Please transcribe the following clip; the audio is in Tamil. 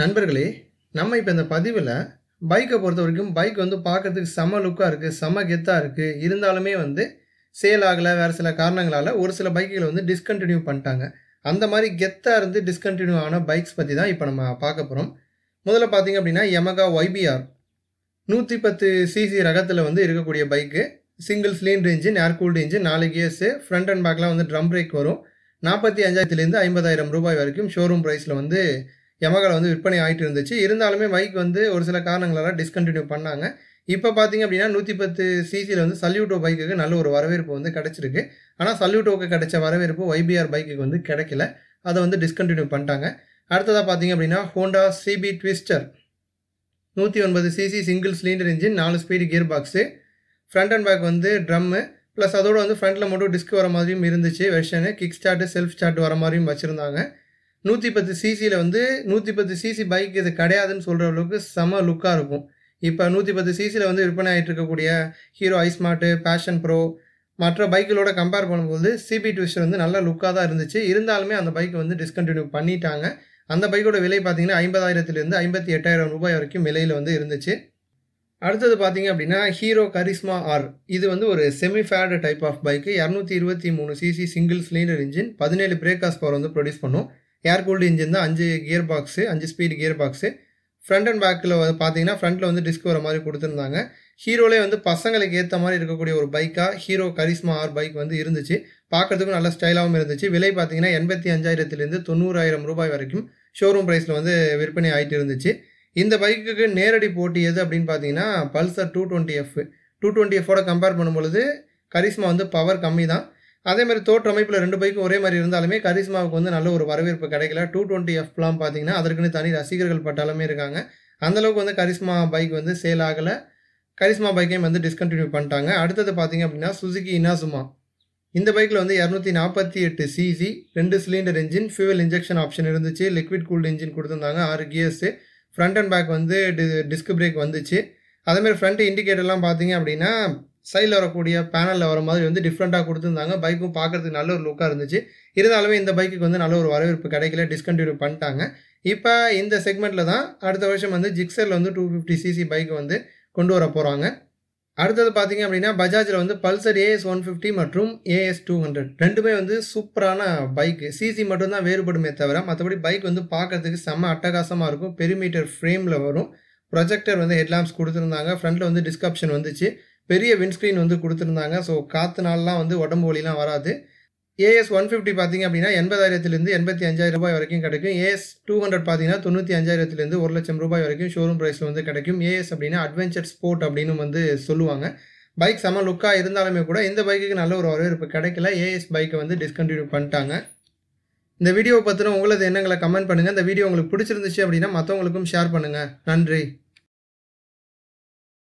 நண்பர்களே நம்ம இப்போ இந்த பதிவில் பைக்கை பொறுத்த வரைக்கும் பைக் வந்து பார்க்குறதுக்கு செம லுக்காக இருக்குது செம கெத்தாக இருக்குது இருந்தாலுமே வந்து சேல் ஆகலை வேறு சில காரணங்களால் ஒரு சில பைக்குகளை வந்து டிஸ்கண்டினியூ பண்ணிட்டாங்க அந்த மாதிரி கெத்தாக இருந்து டிஸ்கண்டினியூ ஆன பைக்ஸ் பற்றி தான் இப்போ நம்ம பார்க்க போகிறோம் முதல்ல பார்த்திங்க அப்படின்னா யமகா ஒய்பிஆர் நூற்றி பத்து சிசி ரகத்தில் வந்து இருக்கக்கூடிய bike single cylinder engine air cooled engine நாலு கியர்ஸு ஃப்ரண்ட் அண்ட் பேக்லாம் வந்து ட்ரம் பிரேக் வரும் நாற்பத்தி அஞ்சாயிரத்துலேருந்து ஐம்பதாயிரம் ரூபாய் வரைக்கும் ஷோரூம் ப்ரைஸில் வந்து யமகால வந்து விற்பனை ஆகிட்டு இருந்துச்சு இருந்தாலுமே பைக் வந்து ஒரு சில காரணங்களால் டிஸ்கண்டினியூ பண்ணாங்க இப்போ பார்த்தீங்க அப்படின்னா நூற்றி பத்து சிசியில் வந்து சல்யூட்டோ பைக்குக்கு நல்ல ஒரு வரவேற்பு வந்து கிடச்சிருக்கு ஆனால் சல்யூட்டோக்கு கிடைச்ச வரவேற்பு ஒய்பிஆர் பைக்குக்கு வந்து கிடைக்கல அதை வந்து டிஸ்கண்டினியூ பண்ணிட்டாங்க அடுத்ததாக பார்த்தீங்க அப்படின்னா ஹோண்டா சிபி ட்விஸ்டர் நூற்றி ஒன்பது சிசி சிங்கிள் சிலிண்டர் இன்ஜின் நாலு speed gear box front and back வந்து ட்ரம்மு ப்ளஸ் அதோடு வந்து ஃப்ரண்ட்டில் மட்டும் டிஸ்க் வர மாதிரியும் இருந்துச்சு version kick start self start வர மாதிரியும் வச்சுருந்தாங்க நூற்றி பத்து சிசியில் வந்து நூற்றி பத்து சிசி பைக் இது கிடையாதுன்னு சொல்கிற அளவுக்கு செம லுக்காக இருக்கும் இப்போ நூற்றி பத்து சிசியில் வந்து விற்பனை ஆகிட்டு இருக்கக்கூடிய ஹீரோ ஐஸ்மார்ட்டு பேஷன் ப்ரோ மற்ற பைக்குகளோட கம்பேர் பண்ணும்போது சிபி ட்விஸ்டர் வந்து நல்ல லுக்காக தான் இருந்துச்சு இருந்தாலுமே அந்த பைக்கை வந்து டிஸ்கண்டினியூ பண்ணிட்டாங்க அந்த பைக்கோட விலை பார்த்திங்கன்னா ஐம்பதாயிரத்துலேருந்து ஐம்பத்தி எட்டாயிரம் ரூபாய் வரைக்கும் விலையில் வந்து இருந்துச்சு அடுத்தது பார்த்தீங்க அப்படின்னா ஹீரோ கரிஸ்மா ஆர் இது வந்து ஒரு semi faired type of bike இரநூத்தி இருபத்தி மூணு சிசி சிங்கிள் சிலிண்டர் இன்ஜின் பதினேழு பிரேக் பவர் வந்து ப்ரொடியூஸ் பண்ணும் ஏர் கூல்டு இன்ஜின் தான் அஞ்சு கியர் பாக்ஸு அஞ்சு speed gear box front and பேக்கில் வந்து பார்த்தீங்கன்னா ஃப்ரண்ட்டில் வந்து டிஸ்க் வர மாதிரி கொடுத்துருந்தாங்க ஹீரோலே வந்து பசங்களுக்கு ஏற்ற மாதிரி இருக்கக்கூடிய ஒரு பைக்காக ஹீரோ கரிஸ்மா ஆர் பைக் வந்து இருந்துச்சு பார்க்குறதுக்கும் நல்ல ஸ்டைலாகவும் இருந்துச்சு விலை பார்த்தீங்கன்னா எண்பத்தி அஞ்சாயிரத்துலேருந்து தொண்ணூறாயிரம் ரூபாய் வரைக்கும் ஷோரூம் ப்ரைஸில் வந்து விற்பனை ஆகிட்டு இருந்துச்சு இந்த பைக்குக்கு நேரடி போட்டி எது அப்படின்னு பார்த்தீங்கன்னா Pulsar two twenty F two twenty எஃபோட கம்பேர் பண்ணும்பொழுது கரிஸ்மா வந்து பவர் கம்மி தான் அதே மாதிரி தோற்றமைப்பில் ரெண்டு பைக்கும் ஒரே மாதிரி இருந்தாலுமே கரிஷ்மாவுக்கு வந்து நல்ல ஒரு வரவேற்பு கிடைக்கல டூ டுவெண்ட்டி எஃப்லாம் பார்த்தீங்கன்னா அதற்குன்னு தனி ரசிகர்கள் பட்டாலுமே இருக்காங்க அந்தளவுக்கு வந்து கரிஷ்மா பைக் வந்து சேல் ஆகலை கரிஷ்மா பைக்கையும் வந்து டிஸ்கண்டினியூ பண்ணிட்டாங்க அடுத்தது பார்த்தீங்க அப்படின்னா சுசுக்கி இனாசுமா இந்த பைக்கில் வந்து இரநூத்தி நாற்பத்தி எட்டு சிசி ரெண்டு cylinder engine fuel injection option இருந்துச்சு லிக்விட் கூல்டு இன்ஜின் கொடுத்துருந்தாங்க ஆறு கியர்ஸு ஃப்ரண்ட் அண்ட் பேக் வந்து டி டிஸ்க் பிரேக் வந்துச்சு அதேமாதிரி ஃப்ரண்ட் இண்டிகேட்டர்லாம் பார்த்தீங்க அப்படின்னா சைடில் வரக்கூடிய பேனலில் வர மாதிரி வந்து டிஃப்ரெண்ட்டாக கொடுத்துருந்தாங்க பைக்கும் பார்க்குறதுக்கு நல்ல ஒரு லுக்காக இருந்துச்சு இருந்தாலுமே இந்த பைக்குக்கு வந்து நல்ல ஒரு வரவேற்பு கிடைக்கல டிஸ்கண்டினியூ பண்ணிட்டாங்க இப்போ இந்த செக்மெண்ட்டில் தான் அடுத்த வருஷம் வந்து ஜிக்ஸரில் வந்து டூ ஃபிஃப்டி சிசி பைக் வந்து கொண்டு வர போகிறாங்க அடுத்தது பார்த்தீங்க அப்படின்னா பஜாஜில் வந்து பல்சர் ஏஎஸ் ஒன் ஃபிஃப்டி மற்றும் ஏஎஸ் டூ ஹண்ட்ரட் ரெண்டுமே வந்து சூப்பரான பைக்கு சிசி மட்டும்தான் வேறுபடுமே தவிர மற்றபடி பைக் வந்து பார்க்குறதுக்கு செம்ம அட்டகாசமாக இருக்கும் பெருமீட்டர் ஃப்ரேமில் வரும் ப்ரொஜெக்டர் வந்து ஹெட்லாம்ப்ஸ் கொடுத்துருந்தாங்க ஃப்ரண்ட்டில் வந்து டிஸ்கப்ஷன் வந்துச்சு பெரிய விண்ட்ஸ்க்ரீன் வந்து கொடுத்துருந்தாங்க ஸோ காற்றுனாலலாம் வந்து உடம்பு வலிலாம் வராது ஏஎஸ் ஒன் ஃபிஃப்டி பார்த்திங்க அப்படின்னா எண்பதாயிரத்துலேருந்து எண்பத்தி அஞ்சாயிரம் ரூபாய் வரைக்கும் கிடைக்கும் ஏஎஸ் டூ ஹண்ட்ரட் பார்த்தீங்கன்னா தொண்ணூற்றி அஞ்சாயிரத்துலேருந்து ஒரு லட்சம் ரூபாய் வரைக்கும் ஷோரூம் ப்ரைஸில் வந்து கிடைக்கும் ஏஎஸ் அப்படின்னா அட்வென்ச்சர் ஸ்போர்ட் அப்படின்னு வந்து சொல்லுவாங்க பைக் செம லுக்காக இருந்தாலுமே கூட இந்த பைக்குக்கு நல்ல ஒரு வரவேற்பு கிடைக்கல ஏஎஸ் பைக்கை வந்து டிஸ்கண்டினியூ பண்ணிட்டாங்க இந்த வீடியோவை பற்றின உங்களது எண்ணங்களை கமெண்ட் பண்ணுங்கள் இந்த வீடியோ உங்களுக்கு பிடிச்சிருந்துச்சு அப்படின்னா மற்றவங்களுக்கும் ஷேர் பண்ணுங்கள் நன்றி